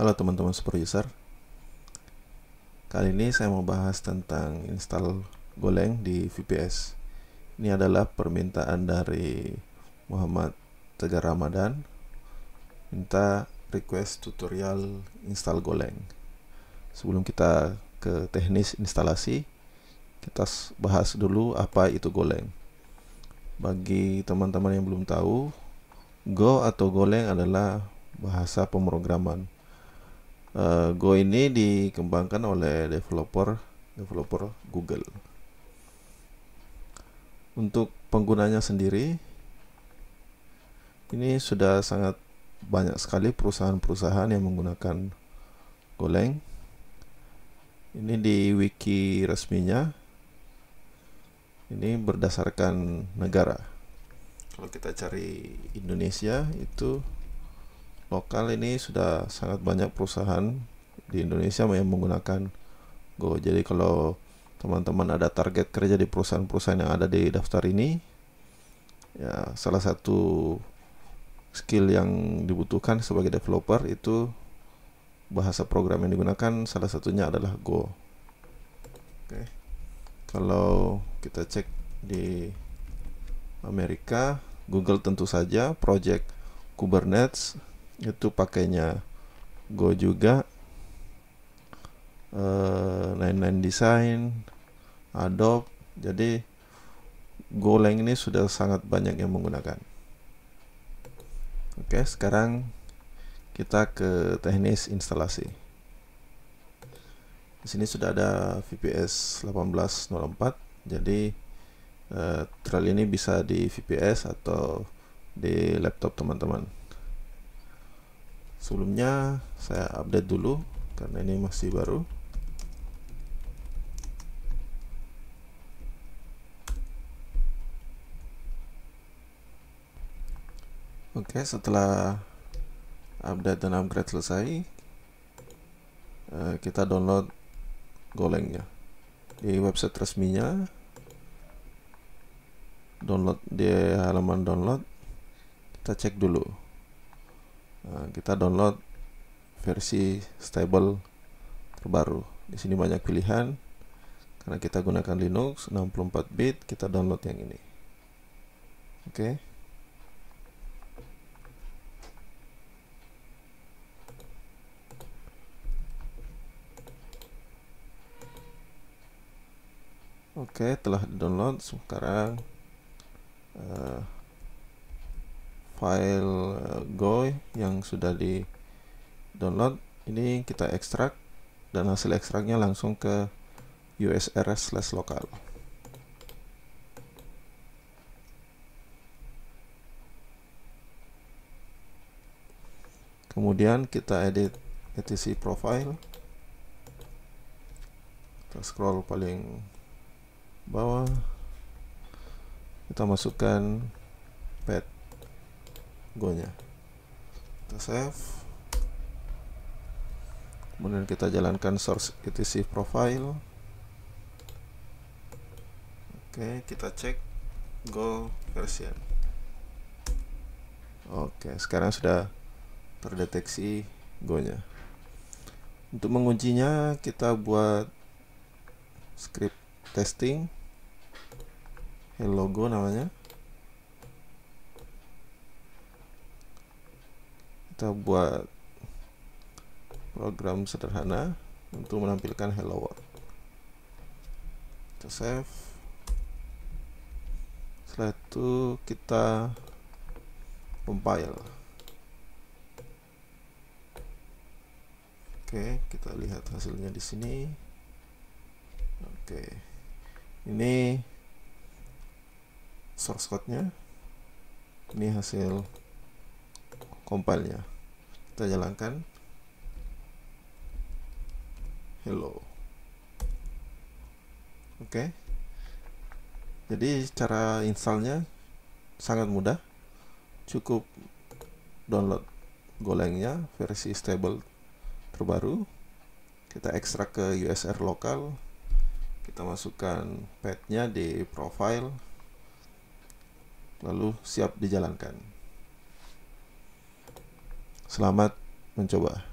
Halo teman-teman super user Kali ini saya mau bahas tentang install Goleng di VPS Ini adalah permintaan dari Muhammad Tegar Ramadan Minta request tutorial install Goleng Sebelum kita ke teknis instalasi Kita bahas dulu apa itu Goleng Bagi teman-teman yang belum tahu Go atau Goleng adalah bahasa pemrograman uh, Go ini dikembangkan oleh developer developer Google. Untuk penggunanya sendiri, ini sudah sangat banyak sekali perusahaan-perusahaan yang menggunakan Golang. Ini di wiki resminya. Ini berdasarkan negara. Kalau kita cari Indonesia itu lokal ini sudah sangat banyak perusahaan di Indonesia yang menggunakan Go. Jadi kalau teman-teman ada target kerja di perusahaan-perusahaan yang ada di daftar ini, ya salah satu skill yang dibutuhkan sebagai developer itu bahasa program yang digunakan salah satunya adalah Go. Oke. Kalau kita cek di Amerika, Google tentu saja project Kubernetes itu pakainya Go juga eh, lain-lain uh, desain Adobe jadi Golang ini sudah sangat banyak yang menggunakan oke sekarang kita ke teknis instalasi di sini sudah ada VPS 1804 jadi uh, eh, trial ini bisa di VPS atau di laptop teman-teman sebelumnya saya update dulu karena ini masih baru Oke, setelah update dan upgrade selesai, eh, kita download Golengnya di website resminya. Download di halaman download, kita cek dulu kita download versi stable terbaru. Di sini banyak pilihan. Karena kita gunakan Linux 64 bit, kita download yang ini. Oke. Okay. Oke, okay, telah download. Sekarang uh, file eh, go yang sudah di download ini kita ekstrak dan hasil ekstraknya langsung ke usrs slash lokal kemudian kita edit etc profile kita scroll paling bawah kita masukkan gonya kita save kemudian kita jalankan source etc profile oke kita cek go version oke sekarang sudah terdeteksi gonya untuk menguncinya kita buat script testing hello go namanya kita buat program sederhana untuk menampilkan hello world kita save setelah itu kita compile Oke, kita lihat hasilnya di sini. Oke. Ini source code-nya. Ini hasil compile-nya kita jalankan hello oke okay. jadi cara installnya sangat mudah cukup download golengnya versi stable terbaru kita ekstrak ke USR lokal kita masukkan padnya di profile lalu siap dijalankan Selamat mencoba.